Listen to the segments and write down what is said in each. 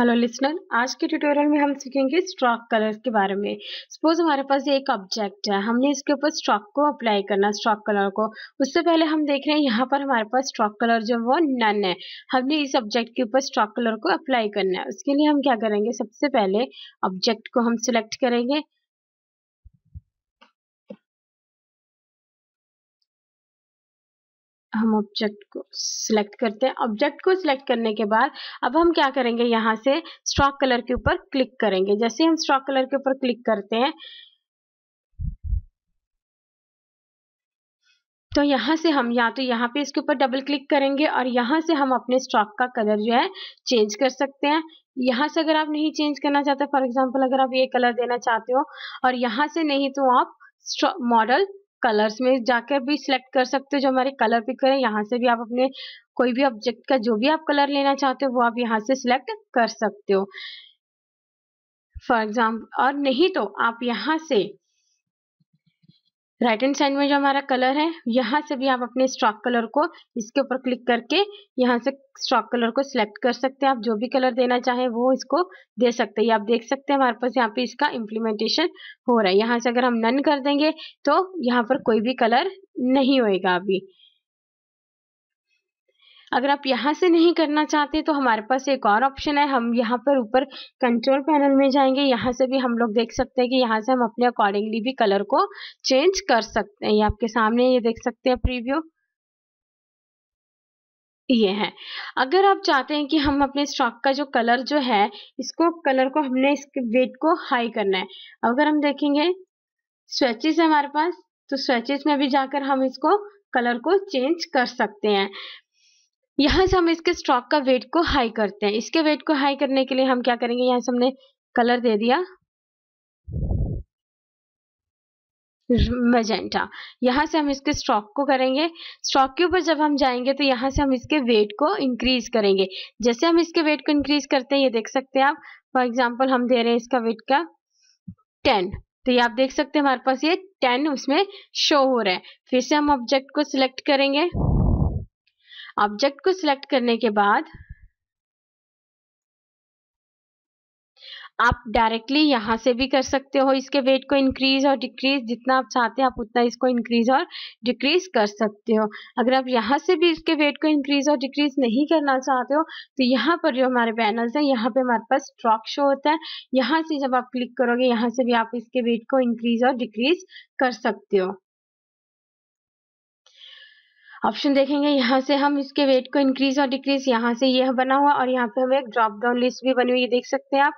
hello listener आज के tutorial में हम सीखेंगे स्ट्रॉक कलर्स के बारे में सपोज हमारे पास एक ऑब्जेक्ट है हमने इसके ऊपर स्ट्रॉक को अप्लाई करना स्ट्रॉक कलर को उससे पहले हम देख रहे हैं यहाँ पर हमारे पास स्ट्रॉक कलर जो वो नन है हमने इस ऑब्जेक्ट के ऊपर स्ट्रॉक कलर को अप्लाई करना है उसके लिए हम क्या करेंगे सबसे पहले ऑब्जेक्ट को हम सिलेक्ट करेंगे हम ऑब्जेक्ट को सिलेक्ट करते हैं ऑब्जेक्ट को सिलेक्ट करने के बाद अब हम क्या करेंगे यहाँ से स्ट्रॉक कलर के ऊपर क्लिक करेंगे जैसे हम स्ट्रॉक कलर के ऊपर क्लिक करते हैं तो यहाँ से हम या तो यहाँ पे इसके ऊपर डबल क्लिक करेंगे और यहाँ से हम अपने स्ट्रॉक का कलर जो है चेंज कर सकते हैं यहाँ से अगर आप नहीं चेंज करना चाहते फॉर एग्जाम्पल अगर आप ये कलर देना चाहते हो और यहाँ से नहीं तो आप मॉडल कलर्स में जाकर भी सिलेक्ट कर सकते हो जो हमारे कलर पिक करें यहाँ से भी आप अपने कोई भी ऑब्जेक्ट का जो भी आप कलर लेना चाहते हो वो आप यहाँ से सिलेक्ट कर सकते हो फॉर एग्जाम्पल और नहीं तो आप यहाँ से राइट एंड साइड में जो हमारा कलर है यहाँ से भी आप अपने स्ट्रॉक कलर को इसके ऊपर क्लिक करके यहाँ से स्ट्रॉक कलर को सिलेक्ट कर सकते हैं आप जो भी कलर देना चाहे वो इसको दे सकते हैं आप देख सकते हैं हमारे पास यहाँ पे इसका इम्प्लीमेंटेशन हो रहा है यहाँ से अगर हम नन कर देंगे तो यहाँ पर कोई भी कलर नहीं होएगा अभी अगर आप यहाँ से नहीं करना चाहते तो हमारे पास एक और ऑप्शन है हम यहाँ पर ऊपर कंट्रोल पैनल में जाएंगे यहाँ से भी हम लोग देख सकते हैं कि यहाँ से हम अपने अकॉर्डिंगली भी कलर को चेंज कर सकते हैं ये आपके सामने ये देख सकते हैं प्रीव्यू ये है अगर आप चाहते हैं कि हम अपने स्टॉक का जो कलर जो है इसको कलर को हमने इसके वेट को हाई करना है अगर हम देखेंगे स्वेचेस है हमारे पास तो स्वेचेस में भी जाकर हम इसको कलर को चेंज कर सकते हैं यहाँ से हम इसके स्टॉक का वेट को हाई करते हैं इसके वेट को हाई करने के लिए हम क्या करेंगे यहाँ से हमने कलर दे दिया मजेंटा यहाँ से हम इसके स्ट्रोक को करेंगे स्ट्रोक के ऊपर जब हम जाएंगे तो यहाँ से हम इसके वेट को इंक्रीज करेंगे जैसे हम इसके वेट को इंक्रीज करते हैं ये देख सकते हैं आप फॉर एग्जाम्पल हम दे रहे हैं इसका वेट का टेन तो ये आप देख सकते हैं हमारे पास ये टेन उसमें शो हो रहा है फिर से हम ऑब्जेक्ट को सिलेक्ट करेंगे ऑब्जेक्ट को सिलेक्ट करने के बाद आप डायरेक्टली यहां से भी कर सकते हो इसके वेट को इंक्रीज और डिक्रीज जितना आप चाहते हैं आप उतना इसको इंक्रीज और डिक्रीज कर सकते हो अगर आप यहां से भी इसके वेट को इंक्रीज और डिक्रीज नहीं करना चाहते हो तो यहाँ पर जो हमारे पैनल्स हैं यहाँ पे हमारे पास स्ट्रॉक शो होता है यहाँ से जब आप क्लिक करोगे यहां से भी आप इसके वेट को इंक्रीज और डिक्रीज कर सकते हो ऑप्शन देखेंगे यहाँ से हम इसके वेट को इंक्रीज और डिक्रीज यहाँ से यह बना हुआ और यहाँ पे हमें एक ड्रॉप डाउन लिस्ट भी बनी हुई देख सकते हैं आप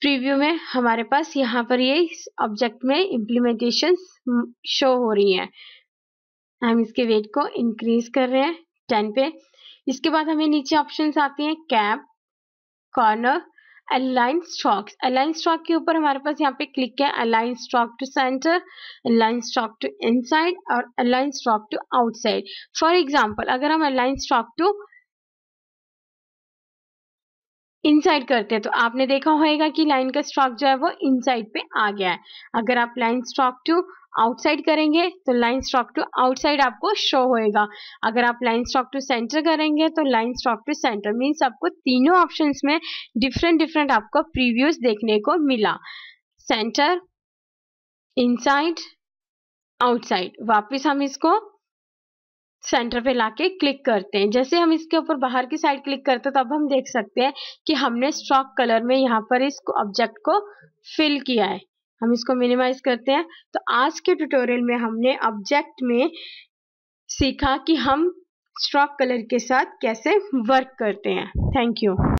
प्रीव्यू में हमारे पास यहाँ पर ये ऑब्जेक्ट में इम्प्लीमेंटेशन शो हो रही है हम इसके वेट को इंक्रीज कर रहे हैं टेन पे इसके बाद हमें नीचे ऑप्शन आती हैं cap corner align stroke align stroke के ऊपर हमारे पास यहाँ पे क्लिक है align stroke to center align stroke to inside और align stroke to outside for example अगर हम अलाइन स्टॉक टू इनसाइड करते हैं तो आपने देखा होगा कि लाइन का स्ट्रॉक जो है वो इनसाइड पे आ गया है अगर आप लाइन स्ट्रॉक टू आउटसाइड करेंगे तो लाइन स्ट्रॉक टू आउटसाइड आपको शो होएगा अगर आप लाइन स्ट्रॉक टू सेंटर करेंगे तो line stroke to center means आपको तीनों ऑप्शन में डिफरेंट डिफरेंट आपको प्रीव्यूज देखने को मिला सेंटर इनसाइड आउटसाइड वापिस हम इसको सेंटर पे लाके क्लिक करते हैं जैसे हम इसके ऊपर बाहर की साइड क्लिक करते हैं तो अब हम देख सकते हैं कि हमने स्ट्रॉक कलर में यहाँ पर इस ऑब्जेक्ट को फिल किया है हम इसको मिनिमाइज करते हैं तो आज के ट्यूटोरियल में हमने ऑब्जेक्ट में सीखा कि हम स्ट्रॉक कलर के साथ कैसे वर्क करते हैं थैंक यू